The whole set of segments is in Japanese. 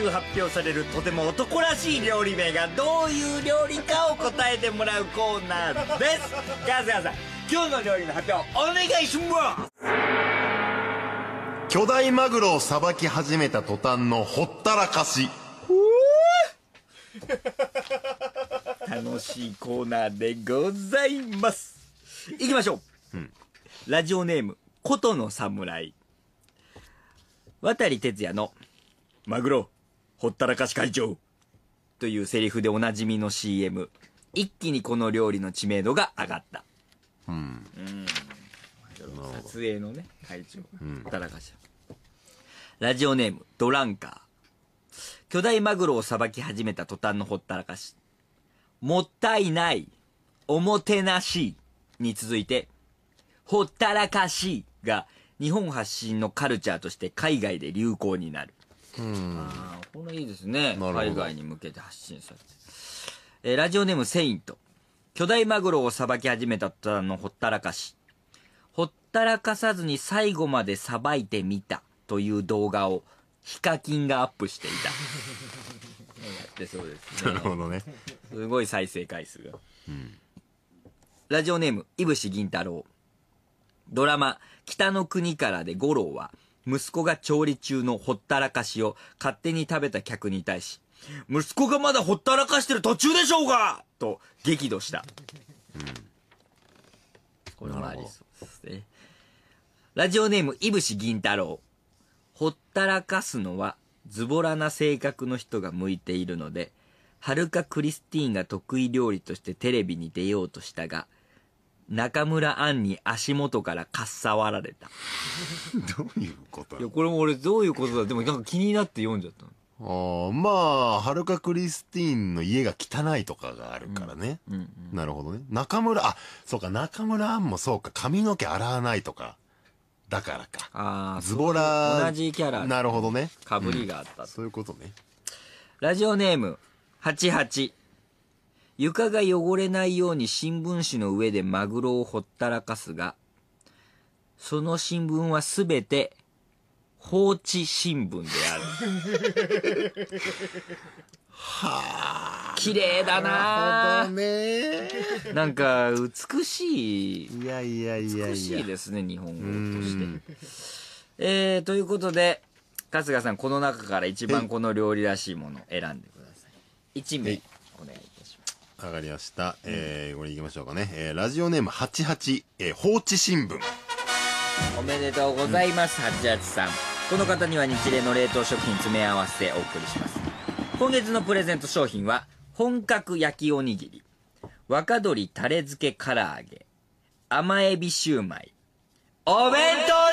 週発表されるとても男らしい料理名がどういう料理かを答えてもらうコーナーですガズさん今日の料理の発表お願いします巨大マグロをさばき始めた途端のほったらかし 楽しいコーナーでございますいきましょう、うん、ラジオネーム琴の侍渡哲也のマグロほったらかし会長。というセリフでおなじみの CM。一気にこの料理の知名度が上がった。うん。うん、撮影のね、会長。うん、ほったらかし。ラジオネーム、ドランカー。巨大マグロをさばき始めた途端のほったらかし。もったいない、おもてなしに続いて、ほったらかしが日本発信のカルチャーとして海外で流行になる。あこれいいですね海外に向けて発信されて、えー、ラジオネームセイント巨大マグロをさばき始めたたのほったらかしほったらかさずに最後までさばいてみたという動画をヒカキンがアップしていたやってそうですねなるほどねすごい再生回数が、うん、ラジオネームいぶし銀太郎ドラマ「北の国から」で五郎は「息子が調理中のほったらかしを勝手に食べた客に対し、息子がまだほったらかしてる途中でしょうがと激怒した。うん。これもありそうですね。ラジオネーム、いぶし銀太郎。ほったらかすのは、ズボラな性格の人が向いているので、はるかクリスティーンが得意料理としてテレビに出ようとしたが、中村アンに足元からかっさわられた。どういうこといや、これも俺どういうことだでもなんか気になって読んじゃったああ、まあ、はるかクリスティーンの家が汚いとかがあるからね。うんうんうん、なるほどね。中村、あ、そうか、中村アンもそうか、髪の毛洗わないとか。だからか。ああ、ズボラ。同じキャラ。なるほどね。かぶりがあった、うん、そういうことね。ラジオネーム、88。床が汚れないように新聞紙の上でマグロをほったらかすが、その新聞はすべて放置新聞である。はあ。綺麗だななるほどね。なんか、美しい。いやいやいや美しいですね、日本語として。えー、ということで、春日さん、この中から一番この料理らしいものを選んでください。1名、お願いいたします。わかりました。えー、これいきましょうかね。えー、ラジオネーム88、えー、放置新聞。おめでとうございます、88さん。この方には日例の冷凍食品詰め合わせお送りします。今月のプレゼント商品は、本格焼きおにぎり、若鶏タレ漬け唐揚げ、甘エビシューマイ、お弁当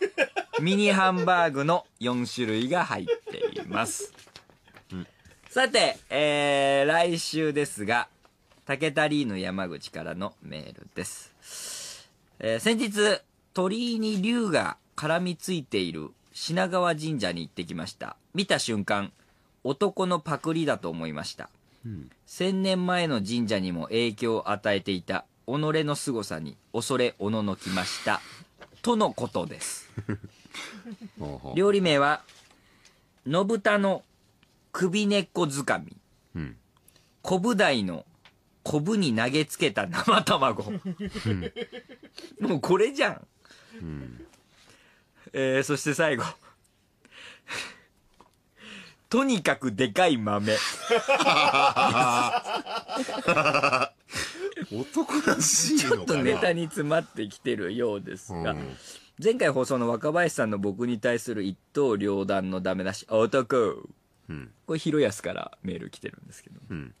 肉 ミニハンバーグの4種類が入っています。さて、えー、来週ですが、竹田リーの山口からのメールです。えー、先日、鳥居に竜が絡みついている品川神社に行ってきました。見た瞬間、男のパクリだと思いました。うん、1000年前の神社にも影響を与えていた己の凄さに恐れおののきました。とのことです。料理名は、のぶたの首根っこづかみ。うん。コブダイのコブに投げつけた生卵。もうこれじゃん。うん。えー、そして最後。とにかくでかい豆。男らしいのかなちょっとネタに詰まってきてるようですが、うん前回放送の若林さんの僕に対する一刀両断のダメ出し、男これ、広安からメール来てるんですけど。うん、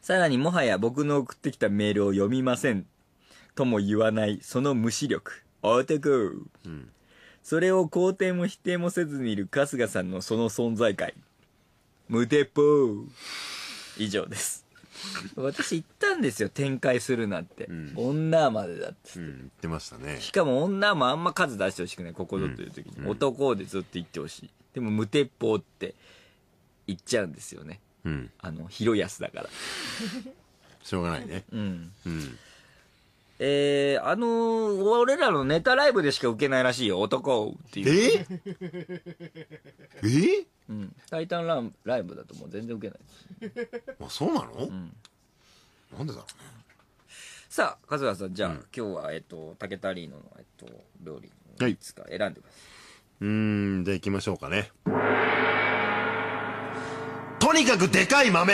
さらに、もはや僕の送ってきたメールを読みません。とも言わない、その無視力。うん。それを肯定も否定もせずにいる春日さんのその存在感。無鉄砲。以上です。私言ったんですよ、展開するなって。うん、女までだって、うん、言ってましたね。しかも女もあんま数出してほしくない、ここぞという時に。男でずっと言ってほしい。でも無鉄砲って言っちゃうんですよね。うん。あの、広安だから。しょうがないね。うん。うん。えー、あのー、俺らのネタライブでしか受けないらしいよ、男っていう。ええうん。タイタンラライブだともう全然受けない。あ、そうなのうん。なんでだろうね。さあ、春日さん、じゃあ、うん、今日は、えっと、竹田リーノの、えっと、料理、いつか選んでください。はいうーん、じゃあ行きましょうかね。とにかくでかい豆